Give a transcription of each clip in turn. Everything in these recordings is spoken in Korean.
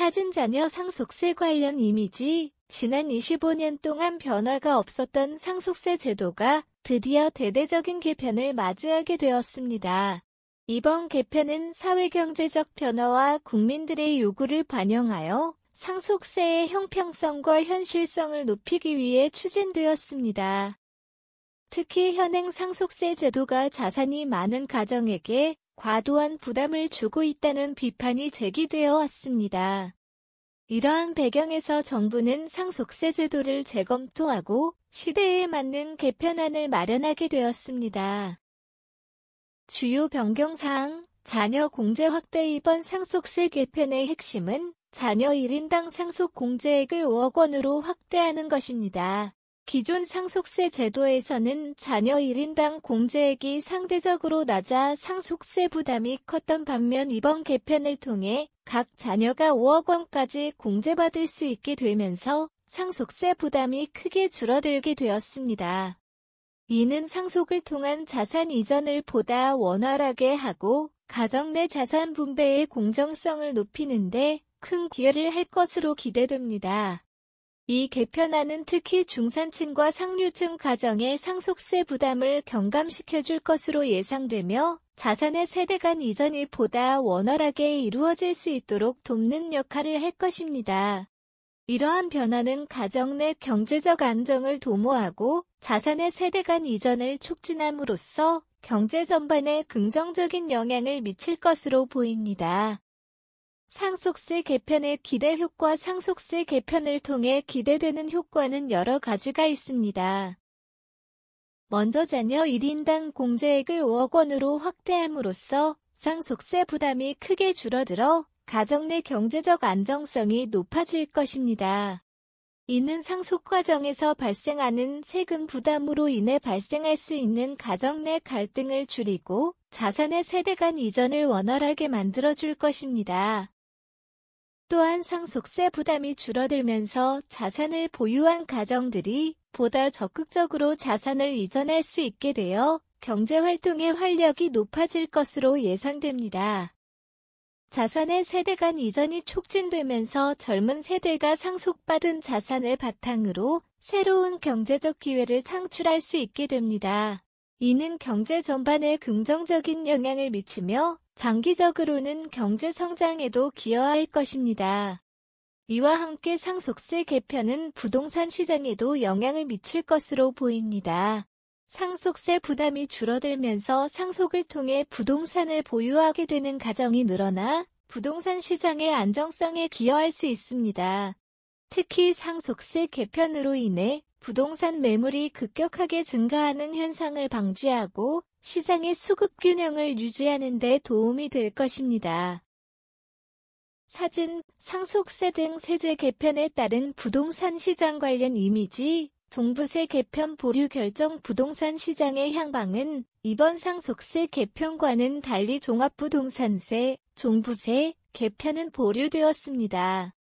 사진 자녀 상속세 관련 이미지 지난 25년 동안 변화가 없었던 상속세 제도가 드디어 대대적인 개편을 맞이하게 되었습니다. 이번 개편은 사회경제적 변화와 국민들의 요구를 반영하여 상속세의 형평성과 현실성을 높이기 위해 추진되었습니다. 특히 현행 상속세 제도가 자산이 많은 가정에게 과도한 부담을 주고 있다는 비판이 제기되어 왔습니다. 이러한 배경에서 정부는 상속세 제도를 재검토하고 시대에 맞는 개편안을 마련하게 되었습니다. 주요 변경사항 자녀 공제 확대 이번 상속세 개편의 핵심은 자녀 1인당 상속 공제액을 5억 원으로 확대하는 것입니다. 기존 상속세 제도에서는 자녀 1인당 공제액이 상대적으로 낮아 상속세 부담이 컸던 반면 이번 개편을 통해 각 자녀가 5억 원까지 공제받을 수 있게 되면서 상속세 부담이 크게 줄어들게 되었습니다. 이는 상속을 통한 자산 이전을 보다 원활하게 하고 가정 내 자산 분배의 공정성을 높이는데 큰 기여를 할 것으로 기대됩니다. 이 개편안은 특히 중산층과 상류층 가정의 상속세 부담을 경감시켜 줄 것으로 예상되며 자산의 세대 간 이전이 보다 원활하게 이루어질 수 있도록 돕는 역할을 할 것입니다. 이러한 변화는 가정 내 경제적 안정을 도모하고 자산의 세대 간 이전을 촉진함으로써 경제 전반에 긍정적인 영향을 미칠 것으로 보입니다. 상속세 개편의 기대 효과 상속세 개편을 통해 기대되는 효과는 여러 가지가 있습니다. 먼저 자녀 1인당 공제액을 5억 원으로 확대함으로써 상속세 부담이 크게 줄어들어 가정 내 경제적 안정성이 높아질 것입니다. 이는 상속 과정에서 발생하는 세금 부담으로 인해 발생할 수 있는 가정 내 갈등을 줄이고 자산의 세대 간 이전을 원활하게 만들어줄 것입니다. 또한 상속세 부담이 줄어들면서 자산을 보유한 가정들이 보다 적극적으로 자산을 이전할 수 있게 되어 경제활동의 활력이 높아질 것으로 예상됩니다. 자산의 세대 간 이전이 촉진되면서 젊은 세대가 상속받은 자산을 바탕으로 새로운 경제적 기회를 창출할 수 있게 됩니다. 이는 경제 전반에 긍정적인 영향을 미치며 장기적으로는 경제 성장에도 기여할 것입니다. 이와 함께 상속세 개편은 부동산 시장에도 영향을 미칠 것으로 보입니다. 상속세 부담이 줄어들면서 상속을 통해 부동산을 보유하게 되는 가정이 늘어나 부동산 시장의 안정성에 기여할 수 있습니다. 특히 상속세 개편으로 인해 부동산 매물이 급격하게 증가하는 현상을 방지하고 시장의 수급 균형을 유지하는 데 도움이 될 것입니다. 사진, 상속세 등 세제 개편에 따른 부동산 시장 관련 이미지, 종부세 개편 보류 결정 부동산 시장의 향방은 이번 상속세 개편과는 달리 종합부동산세, 종부세 개편은 보류되었습니다.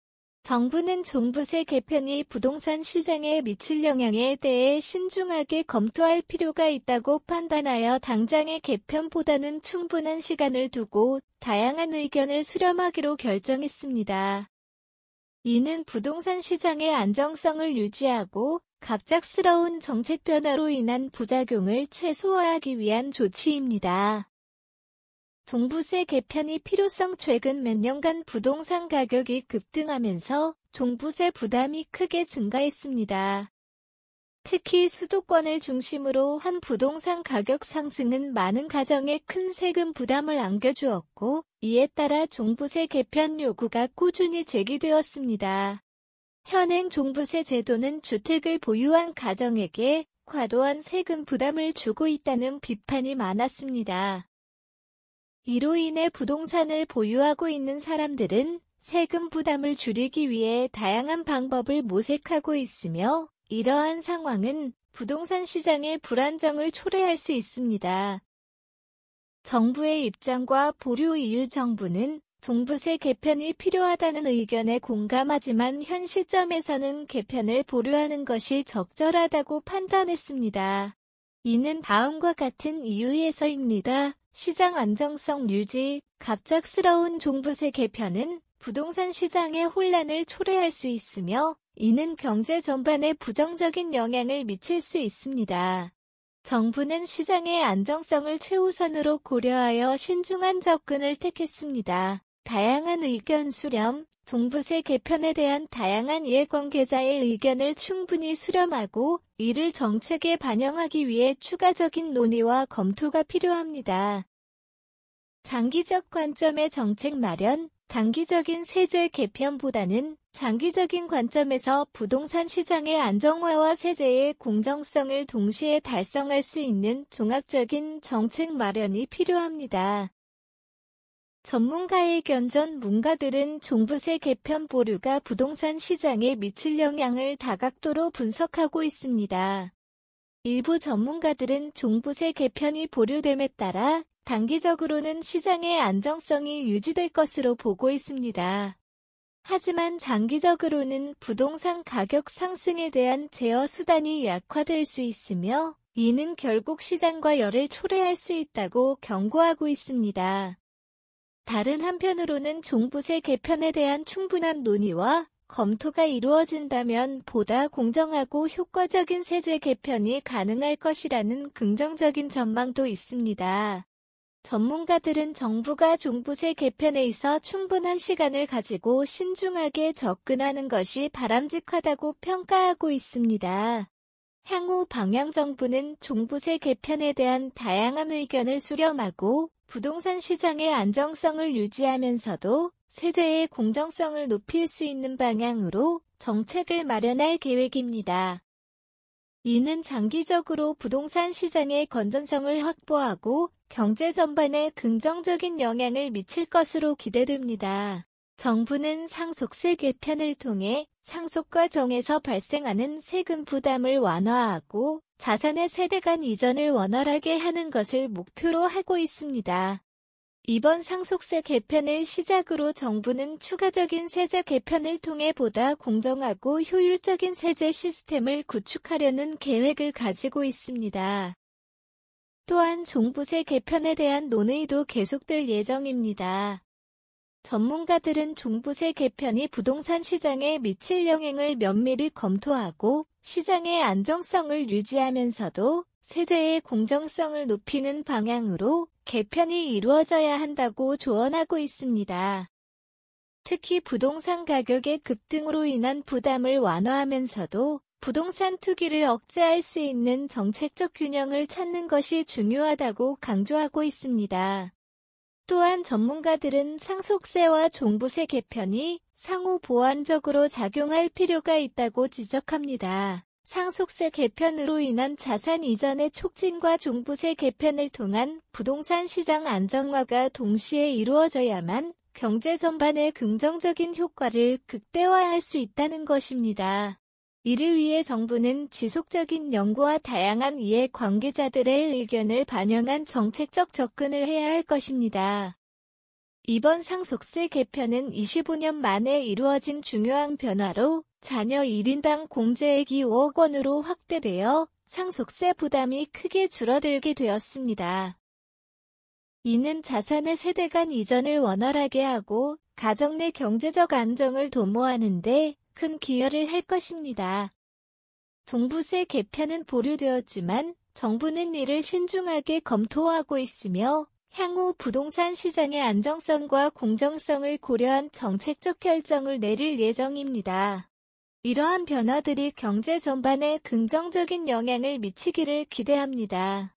정부는 종부세 개편이 부동산 시장에 미칠 영향에 대해 신중하게 검토할 필요가 있다고 판단하여 당장의 개편보다는 충분한 시간을 두고 다양한 의견을 수렴하기로 결정했습니다. 이는 부동산 시장의 안정성을 유지하고 갑작스러운 정책 변화로 인한 부작용을 최소화하기 위한 조치입니다. 종부세 개편이 필요성 최근 몇 년간 부동산 가격이 급등하면서 종부세 부담이 크게 증가했습니다. 특히 수도권을 중심으로 한 부동산 가격 상승은 많은 가정에 큰 세금 부담을 안겨주었고 이에 따라 종부세 개편 요구가 꾸준히 제기되었습니다. 현행 종부세 제도는 주택을 보유한 가정에게 과도한 세금 부담을 주고 있다는 비판이 많았습니다. 이로 인해 부동산을 보유하고 있는 사람들은 세금 부담을 줄이기 위해 다양한 방법을 모색하고 있으며 이러한 상황은 부동산 시장의 불안정을 초래할 수 있습니다. 정부의 입장과 보류 이유 정부는 종부세 개편이 필요하다는 의견에 공감하지만 현 시점에서는 개편을 보류하는 것이 적절하다고 판단했습니다. 이는 다음과 같은 이유에서입니다. 시장 안정성 유지, 갑작스러운 종부세 개편은 부동산 시장의 혼란을 초래할 수 있으며 이는 경제 전반에 부정적인 영향을 미칠 수 있습니다. 정부는 시장의 안정성을 최우선으로 고려하여 신중한 접근을 택했습니다. 다양한 의견 수렴, 종부세 개편에 대한 다양한 이해관계자의 의견을 충분히 수렴하고 이를 정책에 반영하기 위해 추가적인 논의와 검토가 필요합니다. 장기적 관점의 정책 마련, 단기적인 세제 개편보다는 장기적인 관점에서 부동산 시장의 안정화와 세제의 공정성을 동시에 달성할 수 있는 종합적인 정책 마련이 필요합니다. 전문가의 견전 문가들은 종부세 개편 보류가 부동산 시장에 미칠 영향을 다각도로 분석하고 있습니다. 일부 전문가들은 종부세 개편이 보류됨에 따라 단기적으로는 시장의 안정성이 유지될 것으로 보고 있습니다. 하지만 장기적으로는 부동산 가격 상승에 대한 제어 수단이 약화될 수 있으며 이는 결국 시장과 열을 초래할 수 있다고 경고하고 있습니다. 다른 한편으로는 종부세 개편에 대한 충분한 논의와 검토가 이루어진다면 보다 공정하고 효과적인 세제 개편이 가능할 것이라는 긍정적인 전망도 있습니다. 전문가들은 정부가 종부세 개편에 있어 충분한 시간을 가지고 신중하게 접근하는 것이 바람직하다고 평가하고 있습니다. 향후 방향 정부는 종부세 개편에 대한 다양한 의견을 수렴하고 부동산 시장의 안정성을 유지하면서도 세제의 공정성을 높일 수 있는 방향으로 정책을 마련할 계획입니다. 이는 장기적으로 부동산 시장의 건전성을 확보하고 경제 전반에 긍정적인 영향을 미칠 것으로 기대됩니다. 정부는 상속세 개편을 통해 상속 과정에서 발생하는 세금 부담을 완화하고 자산의 세대 간 이전을 원활하게 하는 것을 목표로 하고 있습니다. 이번 상속세 개편을 시작으로 정부는 추가적인 세제 개편을 통해 보다 공정하고 효율적인 세제 시스템을 구축하려는 계획을 가지고 있습니다. 또한 종부세 개편에 대한 논의도 계속될 예정입니다. 전문가들은 종부세 개편이 부동산 시장에 미칠 영향을 면밀히 검토하고 시장의 안정성을 유지하면서도 세제의 공정성을 높이는 방향으로 개편이 이루어져야 한다고 조언하고 있습니다. 특히 부동산 가격의 급등으로 인한 부담을 완화하면서도 부동산 투기를 억제할 수 있는 정책적 균형을 찾는 것이 중요하다고 강조하고 있습니다. 또한 전문가들은 상속세와 종부세 개편이 상호 보완적으로 작용할 필요가 있다고 지적합니다. 상속세 개편으로 인한 자산 이전의 촉진과 종부세 개편을 통한 부동산 시장 안정화가 동시에 이루어져야만 경제 전반의 긍정적인 효과를 극대화할 수 있다는 것입니다. 이를 위해 정부는 지속적인 연구와 다양한 이해 관계자들의 의견을 반영한 정책적 접근을 해야 할 것입니다. 이번 상속세 개편은 25년 만에 이루어진 중요한 변화로 자녀 1인당 공제액이 5억 원으로 확대되어 상속세 부담이 크게 줄어들게 되었습니다. 이는 자산의 세대 간 이전을 원활하게 하고 가정 내 경제적 안정을 도모하는데 큰 기여를 할 것입니다. 종부세 개편은 보류되었지만 정부는 이를 신중하게 검토하고 있으며 향후 부동산 시장의 안정성과 공정성을 고려한 정책적 결정을 내릴 예정입니다. 이러한 변화들이 경제 전반에 긍정적인 영향을 미치기를 기대합니다.